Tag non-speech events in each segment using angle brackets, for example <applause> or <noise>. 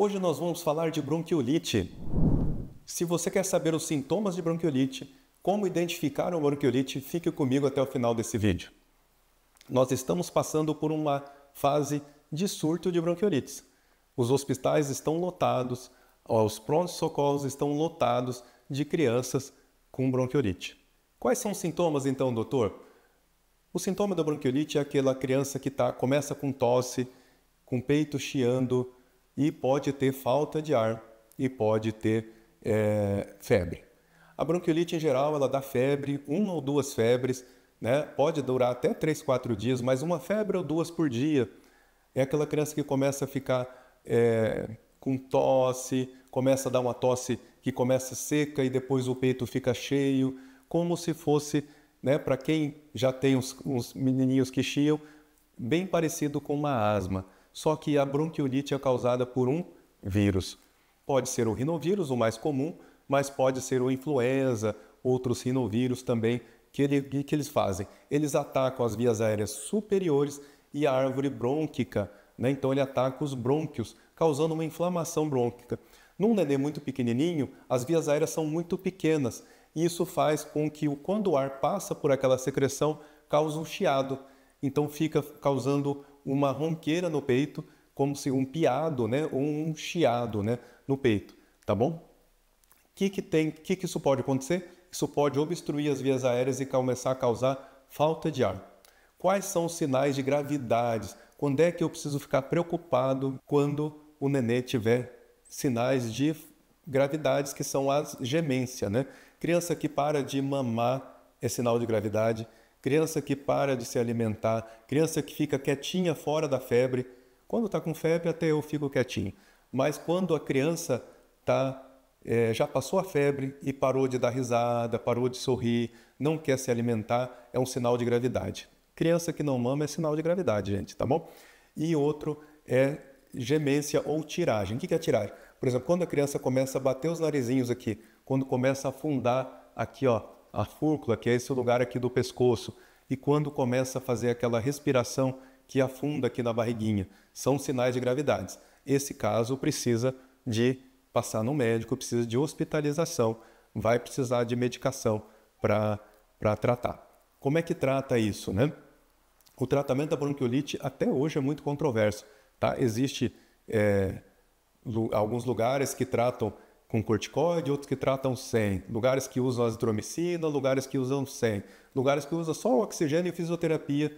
Hoje nós vamos falar de bronquiolite. Se você quer saber os sintomas de bronquiolite, como identificar uma bronquiolite, fique comigo até o final desse vídeo. Nós estamos passando por uma fase de surto de bronquiolites. Os hospitais estão lotados, os prontos-socorros estão lotados de crianças com bronquiolite. Quais são os sintomas então, doutor? O sintoma da bronquiolite é aquela criança que tá, começa com tosse, com peito chiando, e pode ter falta de ar e pode ter é, febre. A bronquiolite em geral ela dá febre, uma ou duas febres, né? Pode durar até 3, 4 dias, mas uma febre ou duas por dia. É aquela criança que começa a ficar é, com tosse, começa a dar uma tosse que começa seca e depois o peito fica cheio, como se fosse, né? Para quem já tem uns, uns menininhos que chiam, bem parecido com uma asma. Só que a bronquiolite é causada por um vírus. Pode ser o rinovírus, o mais comum, mas pode ser o influenza, outros rinovírus também. Que, ele, que eles fazem? Eles atacam as vias aéreas superiores e a árvore brônquica. Né? Então ele ataca os brônquios, causando uma inflamação brônquica. Num neném muito pequenininho, as vias aéreas são muito pequenas. E isso faz com que, quando o ar passa por aquela secreção, cause um chiado. Então fica causando uma ronqueira no peito, como se um piado, né, ou um chiado, né, no peito, tá bom? O que que tem, que que isso pode acontecer? Isso pode obstruir as vias aéreas e começar a causar falta de ar. Quais são os sinais de gravidades? Quando é que eu preciso ficar preocupado quando o nenê tiver sinais de gravidades que são as gemência, né? Criança que para de mamar é sinal de gravidade criança que para de se alimentar, criança que fica quietinha fora da febre. Quando está com febre, até eu fico quietinho. Mas quando a criança tá, é, já passou a febre e parou de dar risada, parou de sorrir, não quer se alimentar, é um sinal de gravidade. Criança que não mama é sinal de gravidade, gente, tá bom? E outro é gemência ou tiragem. O que é tiragem? Por exemplo, quando a criança começa a bater os narizinhos aqui, quando começa a afundar aqui, ó, a fúrcula, que é esse lugar aqui do pescoço, e quando começa a fazer aquela respiração que afunda aqui na barriguinha, são sinais de gravidades. Esse caso precisa de passar no médico, precisa de hospitalização, vai precisar de medicação para tratar. Como é que trata isso, né? O tratamento da bronquiolite até hoje é muito controverso, tá? Existe é, alguns lugares que tratam com corticoide, outros que tratam sem, lugares que usam azitromicina, lugares que usam sem, lugares que usam só o oxigênio e fisioterapia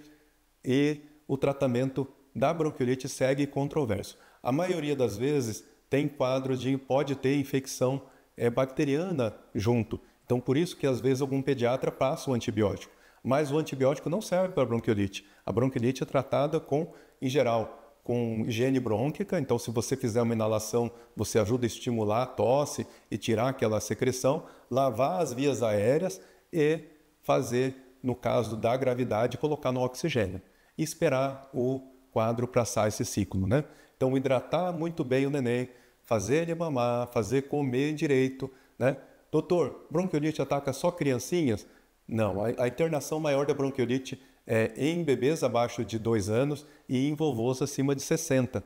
e o tratamento da bronquiolite segue controverso. A maioria das vezes tem quadros de pode ter infecção é, bacteriana junto. Então por isso que às vezes algum pediatra passa o antibiótico, mas o antibiótico não serve para bronquiolite. A bronquiolite é tratada com, em geral, com higiene brônquica. Então, se você fizer uma inalação, você ajuda a estimular a tosse e tirar aquela secreção, lavar as vias aéreas e fazer, no caso da gravidade, colocar no oxigênio e esperar o quadro passar esse ciclo, né? Então, hidratar muito bem o neném, fazer ele mamar, fazer comer direito, né? Doutor, bronquiolite ataca só criancinhas? Não, a, a internação maior da bronquiolite é, em bebês abaixo de 2 anos e em vovôs acima de 60.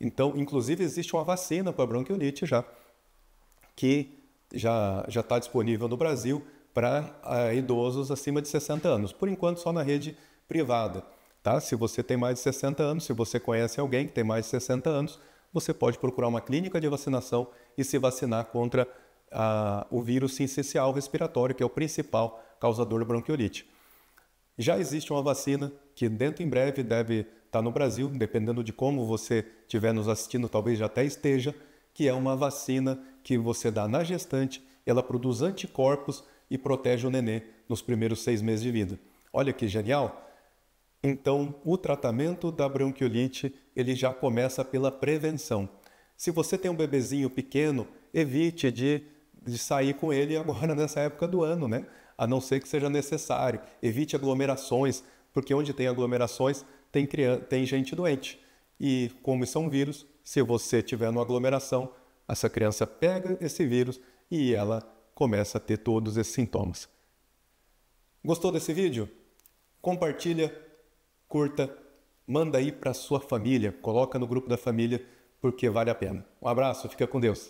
Então, inclusive, existe uma vacina para bronquiolite já, que já está disponível no Brasil para idosos acima de 60 anos. Por enquanto, só na rede privada. Tá? Se você tem mais de 60 anos, se você conhece alguém que tem mais de 60 anos, você pode procurar uma clínica de vacinação e se vacinar contra o vírus sensicial respiratório, que é o principal causador da bronquiolite. Já existe uma vacina que dentro em breve deve estar tá no Brasil, dependendo de como você estiver nos assistindo, talvez já até esteja, que é uma vacina que você dá na gestante, ela produz anticorpos e protege o nenê nos primeiros seis meses de vida. Olha que genial! Então, o tratamento da bronquiolite ele já começa pela prevenção. Se você tem um bebezinho pequeno, evite de de sair com ele agora <laughs> nessa época do ano, né? A não ser que seja necessário. Evite aglomerações, porque onde tem aglomerações tem, criança, tem gente doente. E como isso é um vírus, se você tiver numa aglomeração, essa criança pega esse vírus e ela começa a ter todos esses sintomas. Gostou desse vídeo? Compartilha, curta, manda aí para sua família, coloca no grupo da família porque vale a pena. Um abraço, fica com Deus.